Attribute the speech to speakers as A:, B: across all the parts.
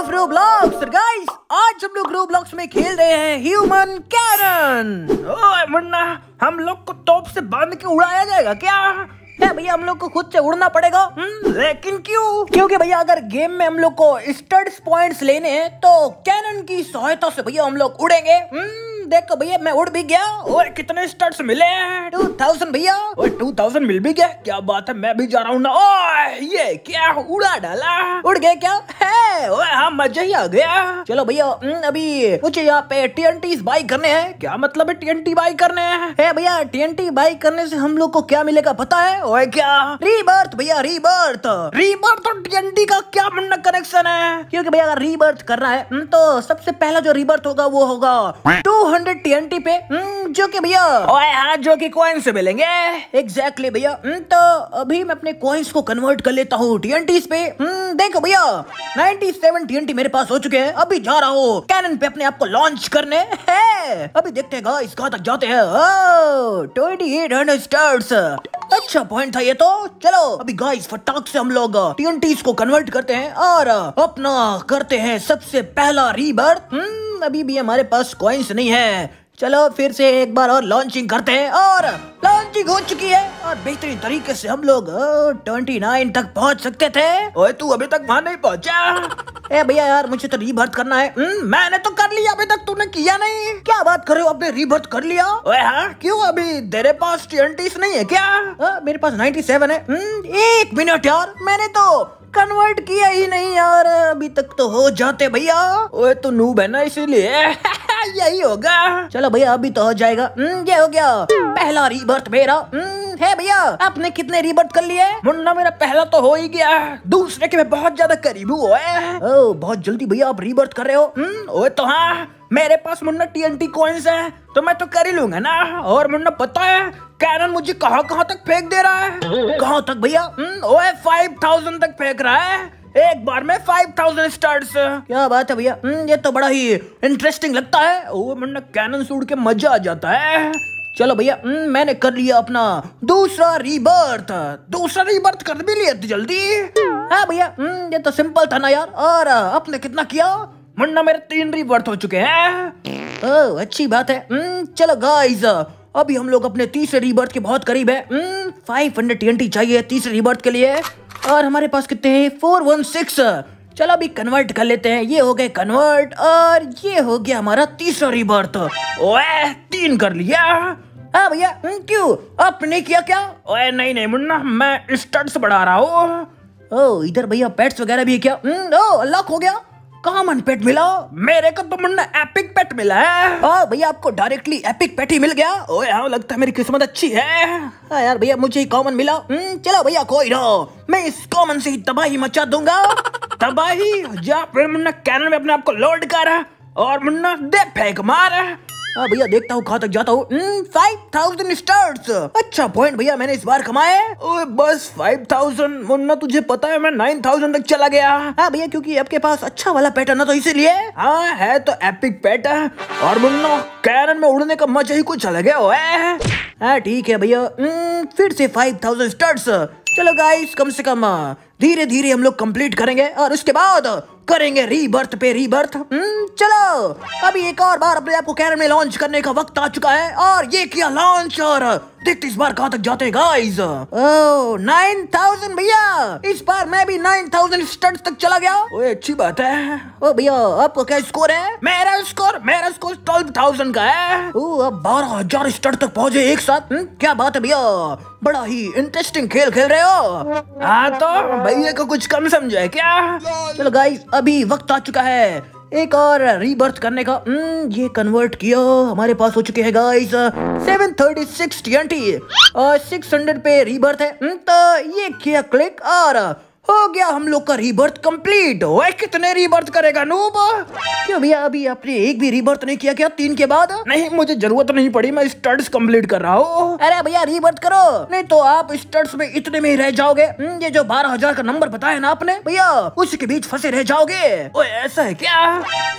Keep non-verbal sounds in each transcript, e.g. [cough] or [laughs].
A: Of Roblox guys आज हम लोग रोब्लॉक्स में खेल रहे हैं ह्यूमन कैरन ओए मुन्ना हम लोग को टॉप से बांध के उड़ाया जाएगा क्या भैया हम लोग को खुद से उड़ना पड़ेगा हम्म, लेकिन क्यों क्योंकि भैया अगर गेम में हम लोग को स्टड्स पॉइंट्स लेने हैं तो कैनन की सहायता से भैया हम लोग उड़ेंगे हुँ? हम्म। देख भैया मैं उड़ भी गया और कितने स्टड्स मिले हैं टू थाउजेंड भैया और टू थाउजेंड मिल भी गया क्या बात है मैं भी जा रहा हूँ ना ये क्या उड़ा डाला उड़ गए क्या है हाँ मजा ही आ गया चलो भैया अभी कुछ यहाँ पे टी एन टी बाई करने हैं क्या मतलब है टी बाई करने हैं है भैया टी एन टी बाई करने से हम लोग को क्या मिलेगा पता है ओए क्या रीबर्थ भैया रीबर्थ रीबर्थ और टी एन टी का क्या मन्ना कनेक्शन है क्योंकि भैया अगर रीबर्थ करना है तो सबसे पहला जो रीबर्थ होगा वो होगा टू हंड्रेड टी पे हम्म, जो कि भैया हाँ जो कि कॉइन से मिलेंगे एग्जैक्टली भैया हम्म, तो अभी मैं अपने कॉइन्स को कन्वर्ट कर लेता हूँ टी एन टी पे हम्म, देखो भैया ninety seven T N T मेरे पास हो चुके हैं अभी जा रहा हूँ कैनन पे अपने आप को लॉन्च करने है अभी देखते हैं इस कहाँ तक जाते हैं ट्वेंटी एट हंड्रेड स्टार्स अच्छा पॉइंट था ये तो चलो अभी गाइस फटाक से हम लोग टीएनटी को कन्वर्ट करते हैं और अपना करते हैं सबसे पहला रीबर्थ हम्म, अभी भी हमारे पास कॉइन्स नहीं है चलो फिर से एक बार और लॉन्चिंग करते हैं और बुकिंग हो चुकी है और बेहतरीन तरीके से हम लोग ट्वेंटी नाइन तक पहुंच सकते थे ओए तू अभी तक वहां नहीं पहुंचा ए भैया यार मुझे तो रीबर्थ करना है न, हम्म, मैंने तो कर लिया अभी तक तूने किया नहीं क्या बात कर रहे हो आपने रीबर्थ कर लिया ओए हाँ क्यों अभी तेरे पास ट्वेंटी नहीं है क्या आ, मेरे पास नाइन्टी सेवन है न, हम्म, एक मिनट यार मैंने तो कन्वर्ट किया ही नहीं यार अभी तक तो हो जाते भैया ओए तो नूब है ना इसीलिए यही होगा चलो भैया अभी तो हो जाएगा हम्म, ये हो गया पहला रीबर्थ मेरा हम्म, है भैया आपने कितने रीबर्थ कर लिए मुन्ना मेरा पहला तो हो ही गया दूसरे के मैं बहुत ज्यादा करीब हूँ बहुत जल्दी भैया आप रिबर्थ कर रहे हो हम्म, ओ तो हाँ मेरे पास मुन्ना टी एन कॉइन्स है तो मैं तो कर ही लूंगा ना और मुन्ना पता है कैनन मुझे कहाँ कहाँ तक फेंक दे रहा है कहाँ तक भैया ओए फाइव थाउजेंड तक फेंक रहा है एक बार में फाइव थाउजेंड स्टार्स क्या बात है भैया हम्म, ये तो बड़ा ही इंटरेस्टिंग लगता है कैनन सूट के मजा आ जाता है चलो भैया हम्म, मैंने कर लिया अपना दूसरा रीबर्थ दूसरा रीबर्थ कर भी लिया जल्दी हाँ भैया हम्म, ये तो सिंपल था ना यार और आपने कितना किया मुन्ना मेरे तीन रीबर्थ हो चुके हैं ओ अच्छी बात है चलो गाइस अभी हम लोग अपने तीसरे रीबर्थ के बहुत करीब है फाइव हंड्रेड ट्वेंटी चाहिए तीसरे रीबर्थ के लिए और हमारे पास कितने हैं फोर वन सिक्स चलो अभी कन्वर्ट कर लेते हैं ये हो गए कन्वर्ट और ये हो गया हमारा तीसरा रिबर्थ ओए तीन कर लिया हाँ भैया क्यों आपने किया क्या ओए नहीं नहीं मुन्ना मैं स्टड्स बढ़ा रहा हूँ ओ इधर भैया पेट्स वगैरह भी है क्या हम्म, ओ लॉक हो गया कॉमन पेट मिला मेरे को तो मुन्ना एपिक पेट मिला है ओ भैया आपको डायरेक्टली एपिक पेट ही मिल गया ओए हाँ लगता है मेरी किस्मत अच्छी है आ हाँ यार भैया मुझे ही कॉमन मिला हम्म, चलो भैया कोई ना मैं इस कॉमन से ही तबाही मचा दूंगा तबाही जा फिर मुन्ना कैनन में अपने आप को लोड कर और मुन्ना दे फेंक मार हाँ भैया देखता हूँ कहाँ तक जाता हूँ फाइव थाउजेंड स्टार्स अच्छा पॉइंट भैया मैंने इस बार कमाए बस फाइव थाउजेंड मुन्ना तुझे पता है मैं नाइन थाउजेंड तक चला गया हाँ भैया क्योंकि आपके पास अच्छा वाला पैटर्न ना तो इसीलिए हाँ है तो एपिक पैटर्न और मुन्ना कैरन में उड़ने का मजा ही कुछ अलग है हाँ, ठीक है भैया हम्म, फिर से फाइव थाउजेंड स्टार्स चलो गाइस कम से कम धीरे धीरे हम लोग कंप्लीट करेंगे और उसके बाद करेंगे रीबर्थ पे रीबर्थ चलो अभी एक और बार अपने आप को कैरम में लॉन्च करने का वक्त आ चुका है और ये किया लॉन्च और देखते इस बार कहाँ तक जाते हैं गाइस नाइन थाउजेंड भैया इस बार मैं भी नाइन थाउजेंड स्टड तक चला गया ओए अच्छी बात है ओ भैया आपका क्या स्कोर है मेरा स्कोर मेरा स्कोर ट्वेल्व थाउजेंड का है ओ अब बारह हजार स्टंट तक पहुंचे एक साथ हुँ? हम्म, क्या बात है भैया बड़ा ही इंटरेस्टिंग खेल खेल रहे हो हाँ तो भैया को कुछ कम समझा है क्या चलो गाइस अभी वक्त आ चुका है एक और रीबर्थ करने का हम्म, ये कन्वर्ट किया हमारे पास हो चुके हैं गाइस 736 TNT और 600 पे रीबर्थ है हम्म, तो ये किया क्लिक और हो गया हम लोग का रिबर्थ कंप्लीट ओए कितने रिबर्थ करेगा नूब क्या भैया अभी आपने एक भी रिबर्थ नहीं किया क्या तीन के बाद नहीं मुझे जरूरत नहीं पड़ी मैं स्टड्स कंप्लीट कर रहा हूँ अरे भैया रिबर्थ करो नहीं तो आप स्टड्स में इतने में ही रह जाओगे हम्म, ये जो बारह हजार का नंबर बताया ना आपने भैया उसके बीच फंसे रह जाओगे ओ ऐसा है क्या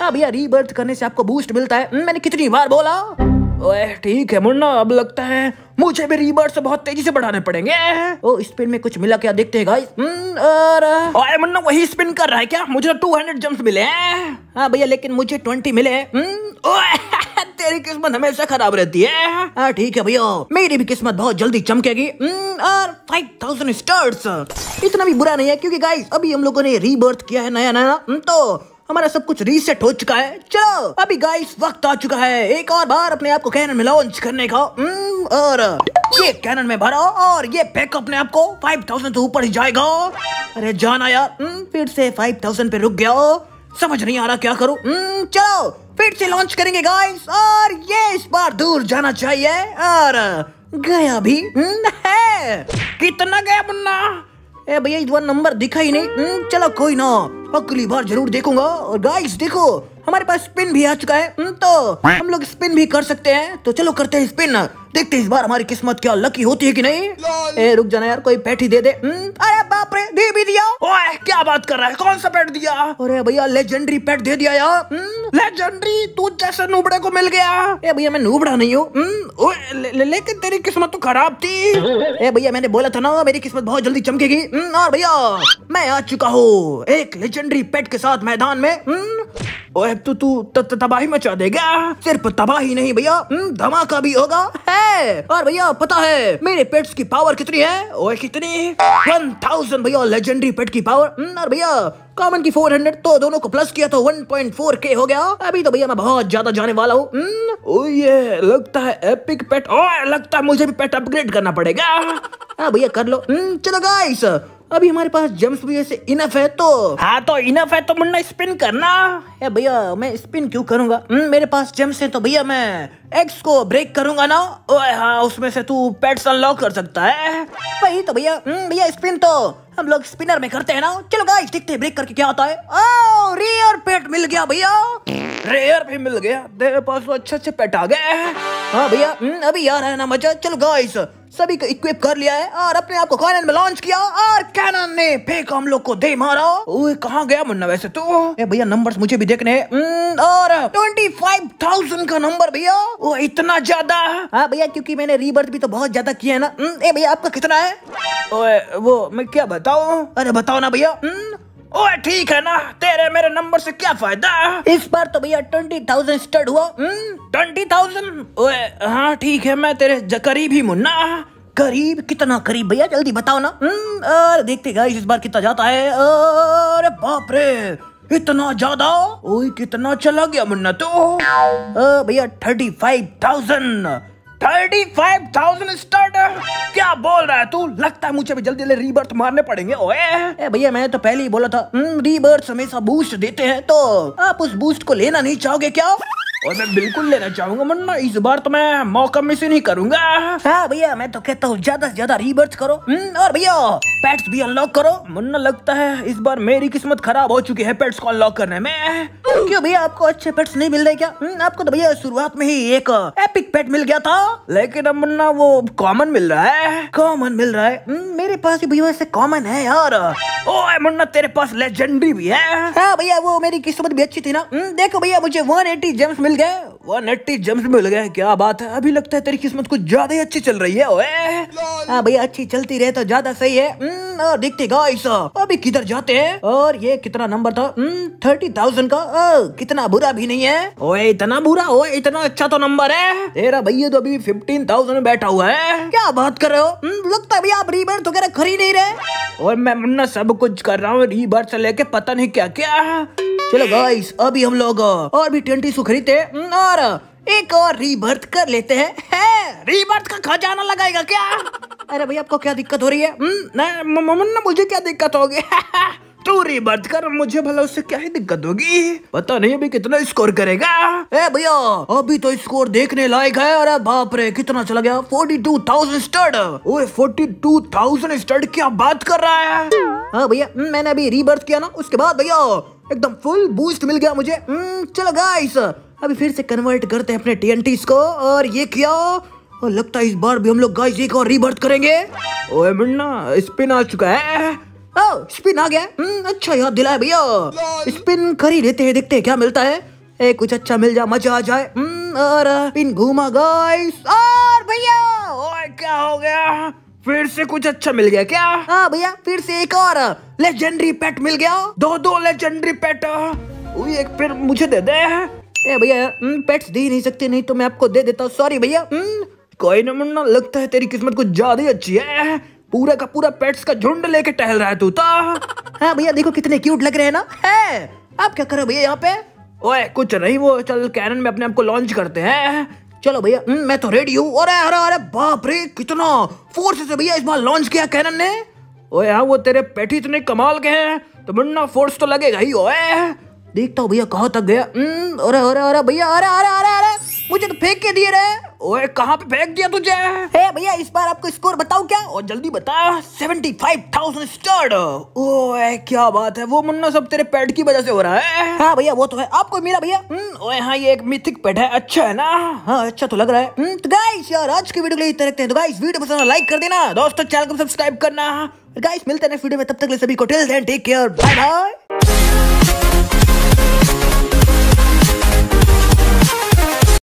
A: हाँ भैया रिबर्थ करने से आपको बूस्ट मिलता है हम्म, मैंने कितनी बार बोला ठीक है मुन्ना अब लगता है मुझे भी रिवर्स बहुत तेजी से बढ़ाने पड़ेंगे ओ स्पिन में कुछ मिला क्या देखते हम्म, है वही स्पिन कर रहा है क्या मुझे तो हंड्रेड जम्प मिले हाँ भैया लेकिन मुझे ट्वेंटी मिले हम्म, [laughs] तेरी किस्मत हमेशा खराब रहती है हाँ, ठीक है भैया मेरी भी किस्मत बहुत जल्दी चमकेगी हम्म, और फाइव थाउजेंड स्टार्स इतना भी बुरा नहीं है क्योंकि गाइस अभी हम लोगों ने रीबर्थ किया है नया नया तो हमारा सब कुछ रीसेट हो चुका है चलो अभी गाइस वक्त आ चुका है एक और बार अपने आप को कैनन में लॉन्च करने का हम्म, और ये कैनन में भरा और ये पैक अपने आप को फाइव थाउजेंड से ऊपर ही जाएगा अरे जाना यार हम्म, फिर से फाइव थाउजेंड पे रुक गया समझ नहीं आ रहा क्या करूं हम्म, चलो फिर से लॉन्च करेंगे गाइस और ये इस बार दूर जाना चाहिए और गया भी है कितना गया मुन्ना ए भैया इस बार नंबर दिखा ही नहीं हम्म, चलो कोई ना अगली बार जरूर देखूंगा और गाइस देखो हमारे पास स्पिन भी आ चुका है हम्म, तो हम लोग स्पिन भी कर सकते हैं तो चलो करते हैं स्पिन देखते इस बार हमारी किस्मत क्या लकी होती है कि नहीं ए, रुक जाना यार कोई पैठी दे दे हम्म, अरे बाप रे दे भी दिया ओए क्या बात कर रहा है कौन सा पैट दिया अरे भैया लेजेंडरी पैट दे दिया यार लेजेंडरी हम्म। तू जैसे नूबड़े को मिल गया ए भैया मैं नूबड़ा नहीं हूँ ले, लेकिन तेरी किस्मत तो खराब थी ए भैया मैंने बोला था ना मेरी किस्मत बहुत जल्दी चमकेगी और भैया मैं आ चुका हूँ एक लेजेंडरी पेट के साथ मैदान में ओए तो तू तबाही मचा देगा सिर्फ तबाही नहीं भैया हम्म, धमाका भी होगा है और भैया पता है मेरे पेट्स की पावर कितनी है ओए कितनी वन थाउजेंड भैया लेजेंडरी पेट की पावर हम्म, और भैया कॉमन की 400 तो दोनों को प्लस किया तो 1.4 के हो गया अभी तो भैया मैं बहुत ज्यादा जाने वाला हूँ हम्म। ये लगता है एपिक पेट ओ लगता है मुझे भी पेट अपग्रेड करना पड़ेगा हाँ, भैया कर लो चलो गाइस अभी हमारे पास जम्स भी ऐसे इनफ है तो हाँ तो इनफ है तो मुन्ना स्पिन करना है भैया मैं स्पिन क्यों करूंगा न, हम्म, मेरे पास जम्स है तो भैया मैं एक्स को ब्रेक करूंगा ना ओए हाँ उसमें से तू पेट्स अनलॉक कर सकता है वही तो भैया हम्म, भैया स्पिन तो हम लोग स्पिनर में करते हैं ना चलो गाइस देखते हैं ब्रेक करके क्या होता है ओ रियर पेट मिल गया भैया रेयर भी मिल गया तेरे पास तो अच्छे अच्छे पेट आ गए हाँ भैया हम्म, अभी यार है ना मजा चल गाइस सभी को इक्विप कर लिया है और अपने आप को कैनन में लॉन्च किया और कैनन ने फेक हम लोग को दे मारा ओए कहाँ गया मुन्ना वैसे तो भैया नंबर्स मुझे भी देखने हम्म, और ट्वेंटी फाइव थाउजेंड का नंबर भैया वो इतना ज्यादा हाँ भैया क्योंकि मैंने रीबर्थ भी तो बहुत ज्यादा किया है ना हम्म, ए भैया आपका कितना है ओए वो मैं क्या बताऊ अरे बताओ ना भैया ओए ठीक है ना तेरे मेरे नंबर से क्या फायदा इस बार तो भैया ट्वेंटी थाउजेंड स्टार्ट हुआ हम्म, ट्वेंटी थाउजेंड ओए हाँ ठीक है मैं तेरे करीब ही मुन्ना करीब कितना करीब भैया जल्दी बताओ ना अरे हम्म, देखते गाइस इस बार कितना जाता है अरे बाप रे इतना ज्यादा ओए कितना चला गया मुन्ना तो भैया thirty five thousand thirty five thousand starter क्या बोल रहा है तू लगता है मुझे भी जल्दी जल्दी रीबर्थ मारने पड़ेंगे ओए भैया मैं तो पहले ही बोला था रीबर्थ हम्म, हमेशा बूस्ट देते हैं तो आप उस बूस्ट को लेना नहीं चाहोगे क्या और मैं बिल्कुल लेना चाहूंगा मुन्ना इस बार तो मैं मौका मिस नहीं करूंगा हाँ भैया मैं तो कहता हूँ ज्यादा से ज्यादा रीबर्थ करो हम्म, और भैया पेट्स भी अनलॉक करो मुन्ना लगता है इस बार मेरी किस्मत खराब हो चुकी है पेट्स को अनलॉक करने में क्यों भैया आपको अच्छे पेट्स नहीं मिल रहे क्या हम्म, आपको तो भैया शुरुआत में ही एक एपिक पेट मिल गया था लेकिन अब मुन्ना वो कॉमन मिल रहा है कॉमन मिल रहा है हम्म, मेरे पास ही भैया ऐसे कॉमन है यार ओ मुन्ना तेरे पास लेजेंडरी भी है हाँ भैया वो मेरी किस्मत भी अच्छी थी ना देखो भैया मुझे एटी जेम्स मिल मिल गए 180 जम्स मिल गए क्या बात है अभी लगता है तेरी किस्मत कुछ ज्यादा ही अच्छी चल रही है ओए हाँ भैया अच्छी चलती रहे तो ज्यादा सही है और हम्म, हाँ, देखते गाइस हाँ। अभी किधर जाते हैं और ये कितना नंबर था थर्टी हम्म, थाउजेंड का आ, हाँ, कितना बुरा भी नहीं है ओए इतना बुरा ओए इतना अच्छा तो नंबर है तेरा भैया तो अभी फिफ्टीन थाउजेंड में बैठा हुआ है क्या बात कर रहे हो हम्म, लगता है आप रिबर तो खरीद नहीं रहे और मैं सब कुछ कर रहा हूँ रिबर से लेके पता नहीं क्या क्या चलो गाइस अभी हम लोग और भी ट्वेंटी सो खरीदते और एक और रीबर्थ कर लेते हैं है, रीबर्थ का खजाना लगाएगा क्या अरे भैया आपको क्या दिक्कत हो रही है हम्म, ना मुझे क्या दिक्कत होगी [laughs] तू रिबर्थ कर मुझे भला उससे क्या ही दिक्कत होगी पता नहीं अभी कितना स्कोर करेगा ए भैया अभी तो स्कोर देखने लायक है अरे बाप रे कितना चला गया फोर्टी टू थाउजेंड स्टड ओए फोर्टी टू थाउजेंड स्टड क्या बात कर रहा है हाँ भैया हम्म, मैंने अभी रिबर्थ किया ना उसके बाद भैया एकदम फुल बूस्ट मिल गया मुझे हम्म, चलो गाइस अभी फिर से कन्वर्ट करते हैं अपने टी को और ये क्या और लगता है इस बार भी हम लोग गाइस एक और रिबर्थ करेंगे ओए मुन्ना स्पिन आ चुका है ओ oh, स्पिन आ गया हम्म, अच्छा याद दिलाया भैया स्पिन कर ही लेते हैं देखते हैं क्या मिलता है ए, कुछ अच्छा मिल जा मजा आ जाए हम्म, और स्पिन घूमा गाइस और भैया और क्या हो गया फिर से कुछ अच्छा मिल गया क्या हाँ भैया फिर से एक और लेजेंडरी पेट मिल गया दो दो लेजेंडरी पेट एक फिर मुझे दे दे ए भैया पेट्स हम्म, दे नहीं सकते नहीं तो मैं आपको दे देता हूँ सॉरी भैया हम्म, कोई ना मुन्ना लगता है तेरी किस्मत कुछ ज्यादा ही अच्छी है पूरा का पूरा पेट्स का झुंड लेके टहल रहा है तू तो हाँ भैया देखो कितने क्यूट लग रहे हैं ना है आप क्या करो भैया यहाँ पे ओए कुछ नहीं वो चल कैनन में अपने आप को लॉन्च करते हैं चलो भैया हम्म, मैं तो रेडी हूँ अरे अरे अरे बाप रे कितना फोर्स से भैया इस बार लॉन्च किया कैनन ने ओए हाँ वो तेरे पेठी इतने कमाल के हैं तो मुन्ना फोर्स तो लगेगा ही ओए देखता हूँ भैया कहाँ तक गया हम्म, अरे अरे अरे भैया अरे अरे अरे अरे मुझे तो फेंक के दिए रे ओए कहाँ पे फेंक दिया तुझे हे भैया इस बार आपको स्कोर बताओ क्या और जल्दी बता सेवेंटी फाइव थाउजेंड स्टार्ट ओए क्या बात है वो मुन्ना सब तेरे पेट की वजह से हो रहा है हाँ भैया वो तो है आपको मिला भैया हम्म, ओए हाँ ये एक मिथिक पेट है अच्छा है ना हाँ अच्छा तो लग रहा है हम्म, तो गाइस यार आज की वीडियो के लिए इतना रखते हैं तो गाइस वीडियो पसंद लाइक कर देना दोस्तों चैनल को सब्सक्राइब करना गाइस मिलते हैं नेक्स्ट वीडियो में तब तक ले सभी को till then take care bye bye